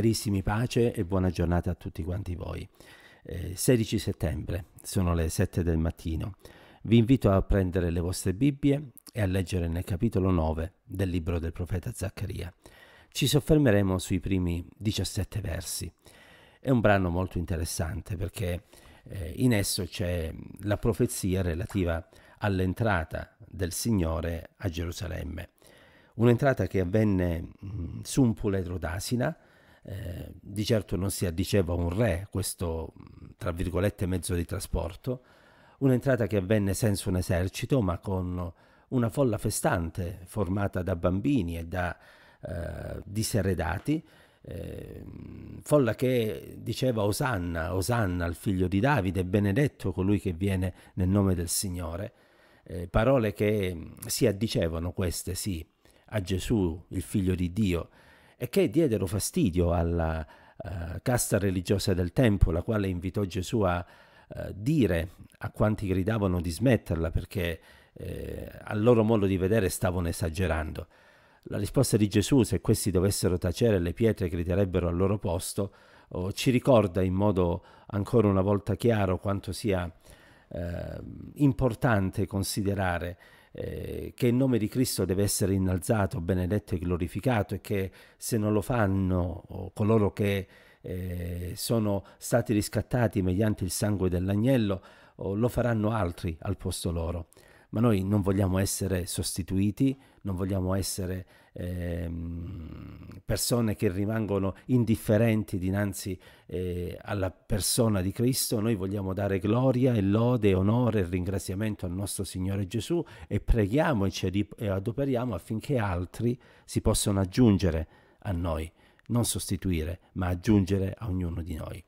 Carissimi, pace e buona giornata a tutti quanti voi. Eh, 16 settembre, sono le 7 del mattino. Vi invito a prendere le vostre Bibbie e a leggere nel capitolo 9 del libro del profeta Zaccaria. Ci soffermeremo sui primi 17 versi. È un brano molto interessante perché eh, in esso c'è la profezia relativa all'entrata del Signore a Gerusalemme. Un'entrata che avvenne mh, mm, su un puledro d'asina, eh, di certo non si addiceva un re questo, tra virgolette, mezzo di trasporto, un'entrata che avvenne senza un esercito, ma con una folla festante formata da bambini e da eh, diseredati, eh, folla che diceva Osanna, Osanna al figlio di Davide, benedetto colui che viene nel nome del Signore, eh, parole che si addicevano queste, sì, a Gesù, il figlio di Dio, e che diedero fastidio alla uh, casta religiosa del tempo, la quale invitò Gesù a uh, dire a quanti gridavano di smetterla perché eh, al loro modo di vedere stavano esagerando. La risposta di Gesù, se questi dovessero tacere, le pietre griderebbero al loro posto, oh, ci ricorda in modo ancora una volta chiaro quanto sia eh, importante considerare eh, che il nome di Cristo deve essere innalzato, benedetto e glorificato e che se non lo fanno coloro che eh, sono stati riscattati mediante il sangue dell'agnello, lo faranno altri al posto loro ma noi non vogliamo essere sostituiti, non vogliamo essere eh, persone che rimangono indifferenti dinanzi eh, alla persona di Cristo, noi vogliamo dare gloria e lode, onore e ringraziamento al nostro Signore Gesù e preghiamo e ci adoperiamo affinché altri si possano aggiungere a noi, non sostituire, ma aggiungere a ognuno di noi.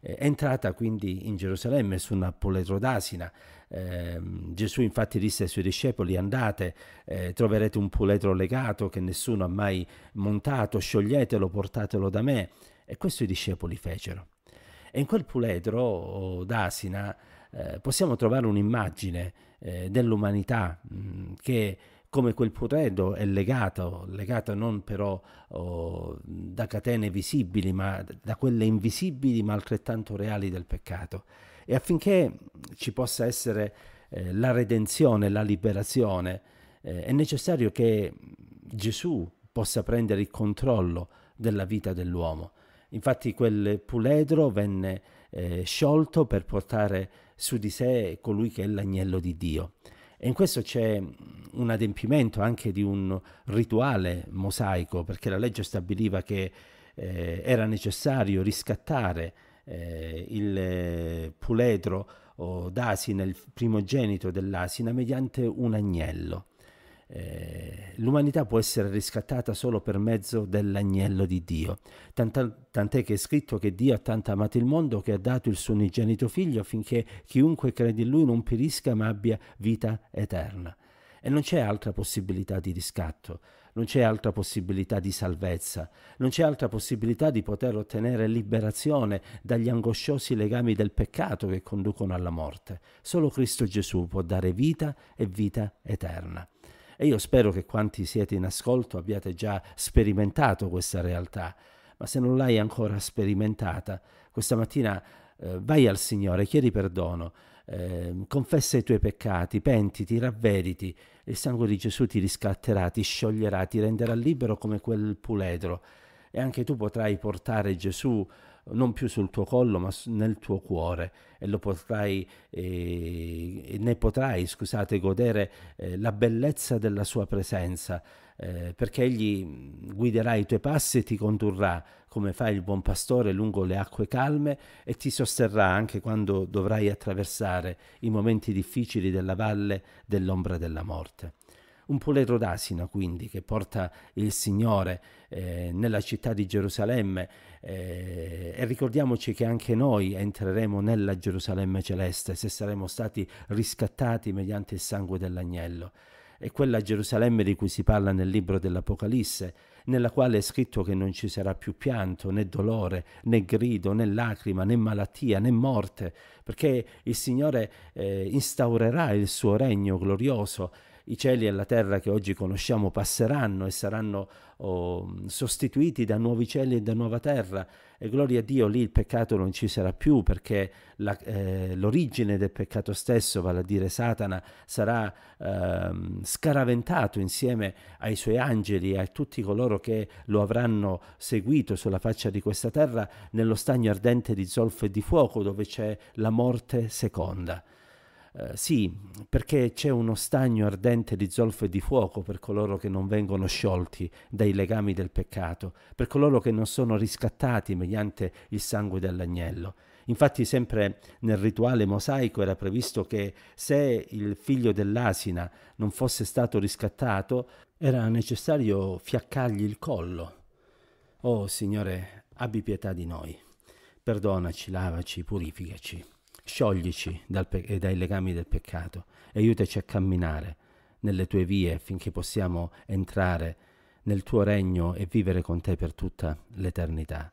è entrata quindi in Gerusalemme su una poledro d'asina, Ehm, Gesù infatti disse ai suoi discepoli andate, eh, troverete un puledro legato che nessuno ha mai montato, scioglietelo, portatelo da me. E questo i discepoli fecero. E in quel puledro oh, d'asina eh, possiamo trovare un'immagine eh, dell'umanità mh, mm, che come quel puledro è legato, legato non però oh, da catene visibili, ma da quelle invisibili ma altrettanto reali del peccato. E affinché ci possa essere eh, la redenzione, la liberazione, eh, è necessario che Gesù possa prendere il controllo della vita dell'uomo. Infatti quel puledro venne eh, sciolto per portare su di sé colui che è l'agnello di Dio. E in questo c'è un adempimento anche di un rituale mosaico, perché la legge stabiliva che eh, era necessario riscattare eh, il eh, puledro o d'asina, il primogenito dell'asina, mediante un agnello. Eh, l'umanità può essere riscattata solo per mezzo dell'agnello di Dio. Tant- tant'è che è scritto che Dio ha tanto amato il mondo che ha dato il suo unigenito figlio affinché chiunque crede in lui non perisca ma abbia vita eterna. E non c'è altra possibilità di riscatto non c'è altra possibilità di salvezza, non c'è altra possibilità di poter ottenere liberazione dagli angosciosi legami del peccato che conducono alla morte. Solo Cristo Gesù può dare vita e vita eterna. E io spero che quanti siete in ascolto abbiate già sperimentato questa realtà, ma se non l'hai ancora sperimentata, questa mattina eh, vai al Signore, chiedi perdono Ehm, confessa i tuoi peccati, pentiti, ravvediti, il sangue di Gesù ti riscatterà, ti scioglierà, ti renderà libero come quel puledro e anche tu potrai portare Gesù non più sul tuo collo ma nel tuo cuore e lo potrai, eh, ne potrai scusate, godere eh, la bellezza della sua presenza eh, perché egli mm, guiderà i tuoi passi e ti condurrà come fa il buon pastore lungo le acque calme e ti sosterrà anche quando dovrai attraversare i momenti difficili della valle dell'ombra della morte un puledro d'asina quindi che porta il Signore eh, nella città di Gerusalemme eh, e ricordiamoci che anche noi entreremo nella Gerusalemme celeste se saremo stati riscattati mediante il sangue dell'agnello. È quella Gerusalemme di cui si parla nel libro dell'Apocalisse, nella quale è scritto che non ci sarà più pianto, né dolore, né grido, né lacrima, né malattia, né morte, perché il Signore eh, instaurerà il suo regno glorioso i cieli e la terra che oggi conosciamo passeranno e saranno oh, sostituiti da nuovi cieli e da nuova terra. E gloria a Dio, lì il peccato non ci sarà più perché eh, l'origine eh, del peccato stesso, vale a dire Satana, sarà eh, scaraventato insieme ai suoi angeli e a tutti coloro che lo avranno seguito sulla faccia di questa terra nello stagno ardente di zolfo e di fuoco dove c'è la morte seconda. Eh, sì, perché c'è uno stagno ardente di zolfo e di fuoco per coloro che non vengono sciolti dai legami del peccato, per coloro che non sono riscattati mediante il sangue dell'agnello. Infatti sempre nel rituale mosaico era previsto che se il figlio dell'asina non fosse stato riscattato, era necessario fiaccargli il collo. Oh Signore, abbi pietà di noi, perdonaci, lavaci, purificaci scioglici dal pe- eh, dai legami del peccato e aiutaci a camminare nelle tue vie affinché possiamo entrare nel tuo regno e vivere con te per tutta l'eternità.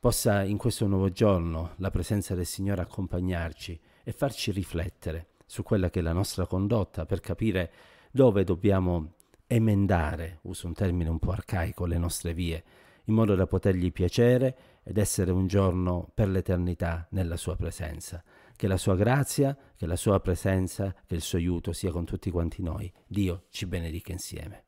Possa in questo nuovo giorno la presenza del Signore accompagnarci e farci riflettere su quella che è la nostra condotta per capire dove dobbiamo emendare, uso un termine un po' arcaico, le nostre vie, in modo da potergli piacere ed essere un giorno per l'eternità nella sua presenza. Che la sua grazia, che la sua presenza, che il suo aiuto sia con tutti quanti noi. Dio ci benedica insieme.